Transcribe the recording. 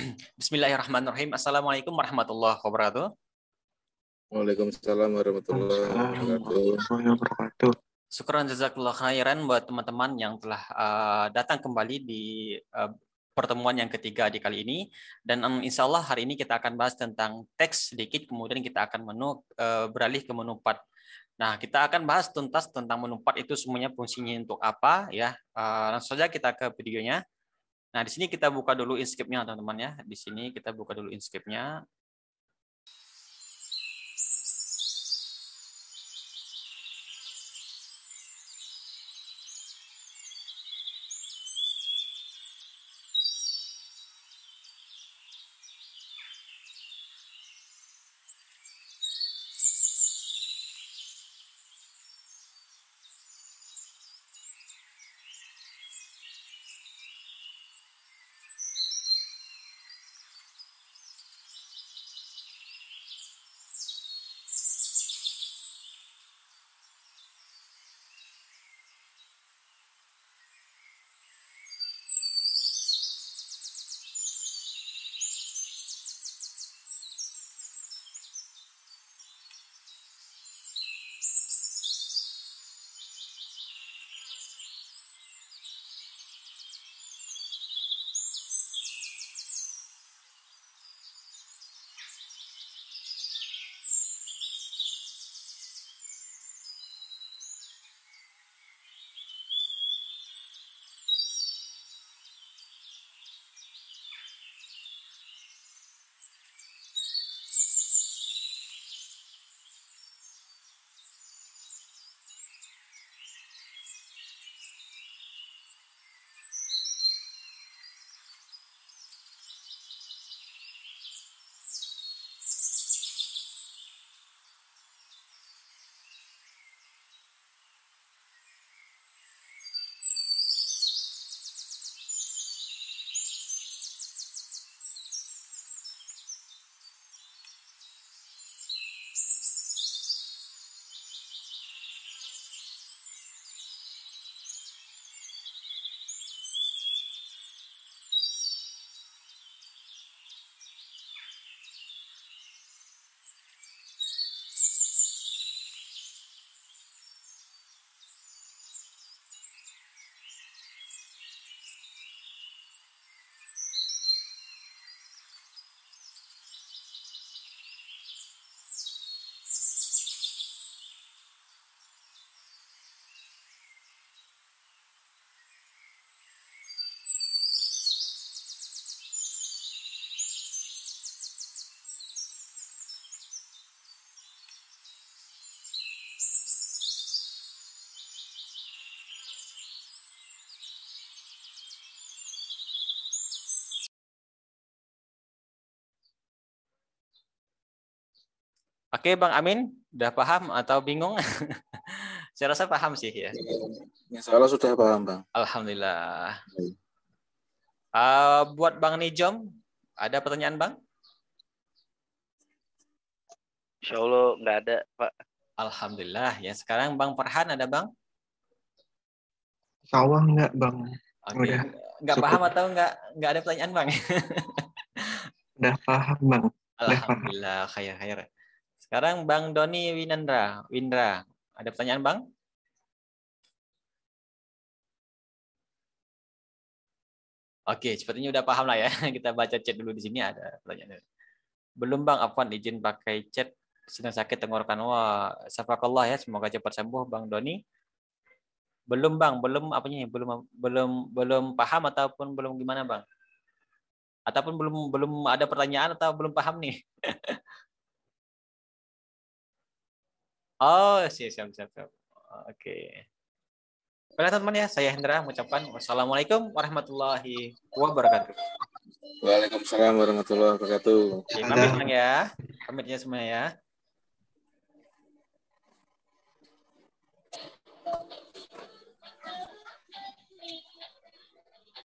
Bismillahirrahmanirrahim. Assalamualaikum warahmatullahi wabarakatuh. Waalaikumsalam warahmatullahi wabarakatuh. Syukran jazakallah khairan buat teman-teman yang telah uh, datang kembali di uh, pertemuan yang ketiga di kali ini dan um, insya Allah hari ini kita akan bahas tentang teks sedikit kemudian kita akan menu uh, beralih ke menu 4. Nah, kita akan bahas tuntas tentang menu 4 itu semuanya fungsinya untuk apa ya. Uh, langsung saja kita ke videonya. Nah, di sini kita buka dulu inscape-nya, teman-teman ya. Di sini kita buka dulu inscape-nya. Oke, Bang Amin, udah paham atau bingung? Saya rasa paham sih ya. ya. Insya Allah sudah paham, Bang. Alhamdulillah. Uh, buat Bang Nijom, ada pertanyaan, Bang? Insya Allah nggak ada, Pak. Alhamdulillah. Ya, sekarang Bang Perhan ada, Bang? Insya Allah nggak, Bang. Oke. Udah. Nggak paham atau nggak, nggak ada pertanyaan, Bang? udah paham, Bang. Alhamdulillah, khair-khair. Sekarang Bang Doni Winandra, Windra, ada pertanyaan Bang? Oke, sepertinya udah paham lah ya. Kita baca chat dulu di sini ada pertanyaan. Belum Bang, Afwan izin pakai chat sedang sakit tenggorokan. Wah, safakallah ya, semoga cepat sembuh Bang Doni. Belum Bang, belum apanya nih? Belum belum belum paham ataupun belum gimana Bang? Ataupun belum belum ada pertanyaan atau belum paham nih? Oh, siap siap siap. siap. Oke. Baiklah teman ya, saya Hendra mengucapkan wassalamualaikum warahmatullahi wabarakatuh. Waalaikumsalam warahmatullahi wabarakatuh. Oke, pamit ya. Pamitnya semuanya ya.